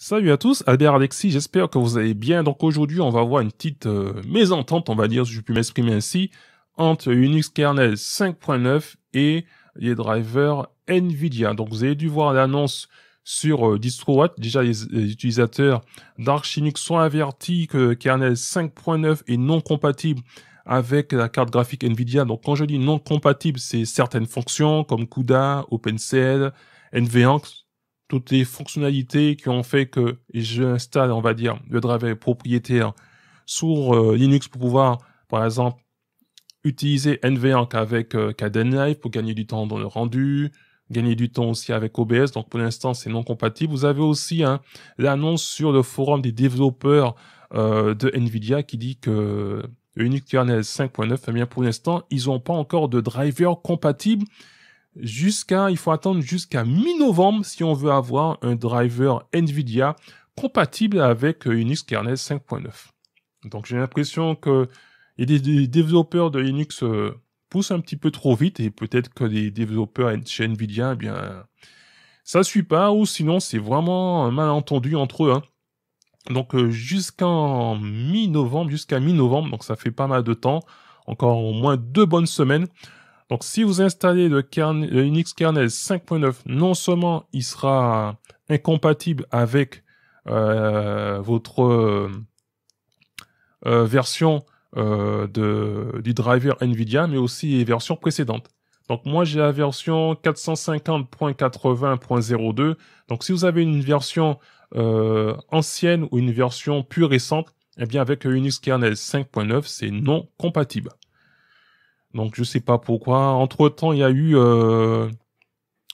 Salut à tous, Albert Alexis, j'espère que vous allez bien. Donc aujourd'hui, on va voir une petite euh, mésentente, on va dire, si je puis m'exprimer ainsi, entre Unix kernel 5.9 et les drivers NVIDIA. Donc vous avez dû voir l'annonce sur euh, DistroWatt. Déjà, les, utilisateurs utilisateurs Linux sont avertis que kernel 5.9 est non compatible avec la carte graphique NVIDIA. Donc quand je dis non compatible, c'est certaines fonctions comme CUDA, OpenCL, NVENC, toutes les fonctionnalités qui ont fait que j'installe, on va dire, le driver propriétaire sur euh, Linux pour pouvoir, par exemple, utiliser nv avec qu'avec euh, pour gagner du temps dans le rendu, gagner du temps aussi avec OBS. Donc pour l'instant, c'est non compatible. Vous avez aussi hein, l'annonce sur le forum des développeurs euh, de Nvidia qui dit que Linux kernel 5.9, eh bien pour l'instant, ils n'ont pas encore de driver compatible jusqu'à, il faut attendre jusqu'à mi-novembre si on veut avoir un driver Nvidia compatible avec Linux euh, kernel 5.9. Donc j'ai l'impression que les développeurs de Linux euh, poussent un petit peu trop vite et peut-être que les développeurs chez Nvidia, eh bien, ça suit pas ou sinon c'est vraiment un malentendu entre eux. Hein. Donc euh, jusqu'en mi-novembre, jusqu'à mi-novembre, donc ça fait pas mal de temps, encore au moins deux bonnes semaines, donc si vous installez le, Unix kernel 5.9, non seulement il sera incompatible avec euh, votre euh, version euh, du driver NVIDIA, mais aussi les versions précédentes. Donc moi j'ai la version 450.80.02. Donc si vous avez une version ancienne ou une version plus récente, eh bien avec Unix kernel 5.9 c'est non compatible. Donc je sais pas pourquoi. Entre temps, il y a eu euh,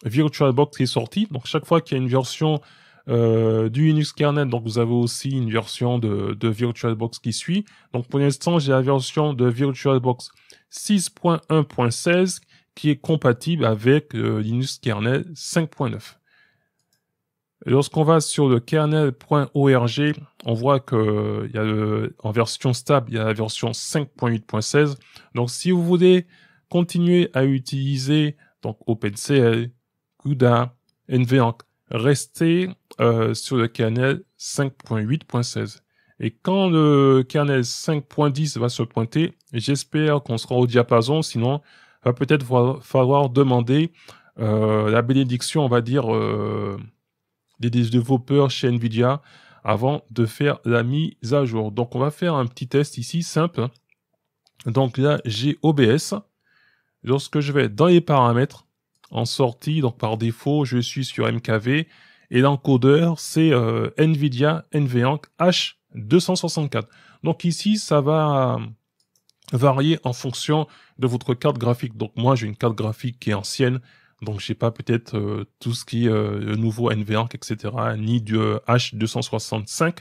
VirtualBox qui est sorti. Donc chaque fois qu'il y a une version euh, du Linux kernel, donc vous avez aussi une version de, VirtualBox qui suit. Donc pour l'instant, j'ai la version de VirtualBox 6.1.16 qui est compatible avec euh, Linux kernel 5.9. Lorsqu'on va sur le kernel.org, on voit que euh, y a en version stable, il y a la version 5.8.16. Donc, si vous voulez continuer à utiliser donc OpenCL, CUDA, NVENC, restez euh, sur le kernel 5.8.16. Et quand le kernel 5.10 va se pointer, j'espère qu'on sera au diapason, sinon va peut-être falloir demander euh, la bénédiction, on va dire, des développeurs chez Nvidia avant de faire la mise à jour. Donc on va faire un petit test ici simple. Donc là j'ai OBS. Lorsque je vais dans les paramètres, en sortie, donc par défaut je suis sur MKV et l'encodeur c'est euh, Nvidia NVENC H264. Donc ici ça va varier en fonction de votre carte graphique. Donc moi j'ai une carte graphique qui est ancienne, donc je sais pas peut-être euh, tout ce qui est euh, nouveau NVENC, etc., ni du H265, euh,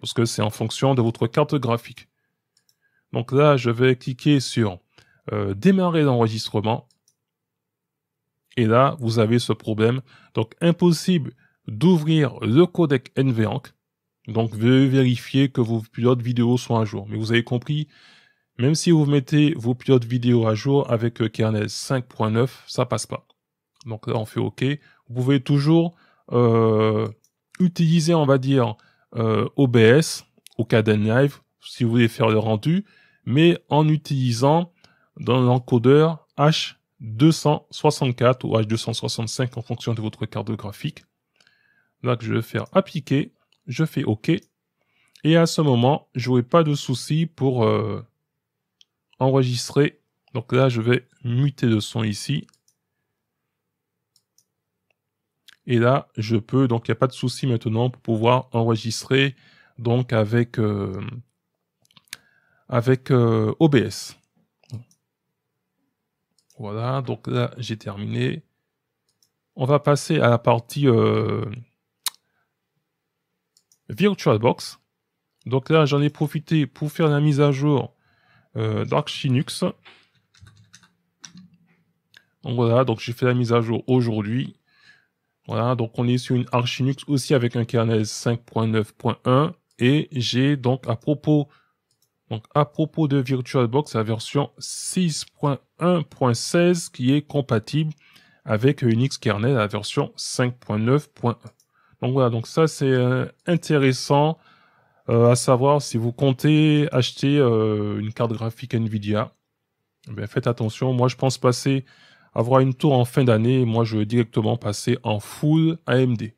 parce que c'est en fonction de votre carte graphique. Donc là, je vais cliquer sur démarrer l'enregistrement. Et là, vous avez ce problème. Donc impossible d'ouvrir le codec nv Donc Donc vérifier que vos pilotes vidéo sont à jour. Mais vous avez compris, même si vous mettez vos pilotes vidéo à jour avec kernel 5.9, ça passe pas donc là on fait OK. Vous pouvez toujours euh, utiliser, on va dire, euh, OBS au cas live si vous voulez faire le rendu, mais en utilisant dans l'encodeur H264 ou H265 en fonction de votre carte graphique. Là je vais faire appliquer, je fais OK. Et à ce moment, je n'aurai pas de souci pour euh, enregistrer. Donc là, je vais muter le son ici. Et là, je peux, donc il n'y a pas de souci maintenant pour pouvoir enregistrer donc avec, euh, avec euh, OBS. Voilà, donc là j'ai terminé. On va passer à la partie euh, VirtualBox. Donc là j'en ai profité pour faire la mise à jour d'Arch Linux. Donc voilà, donc j'ai fait la mise à jour aujourd'hui. Voilà, donc on est sur une Linux aussi avec un kernel 5.9.1 et j'ai donc à propos donc à propos de VirtualBox la version 6.1.16 qui est compatible avec Unix kernel à la version 5.9.1. Donc voilà, donc ça c'est euh, intéressant euh, à savoir si vous comptez acheter euh, une carte graphique Nvidia. Eh faites attention, moi je pense passer avoir une tour en fin d'année, moi je vais directement passer en full AMD.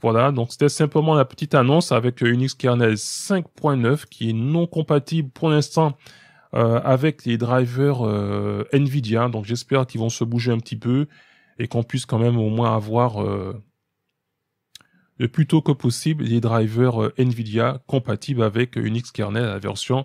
Voilà, donc c'était simplement la petite annonce avec Unix Kernel 5.9 qui est non compatible pour l'instant euh, avec les drivers euh, Nvidia. Donc j'espère qu'ils vont se bouger un petit peu et qu'on puisse quand même au moins avoir euh, le plus tôt que possible les drivers Nvidia compatibles avec Unix Kernel, la version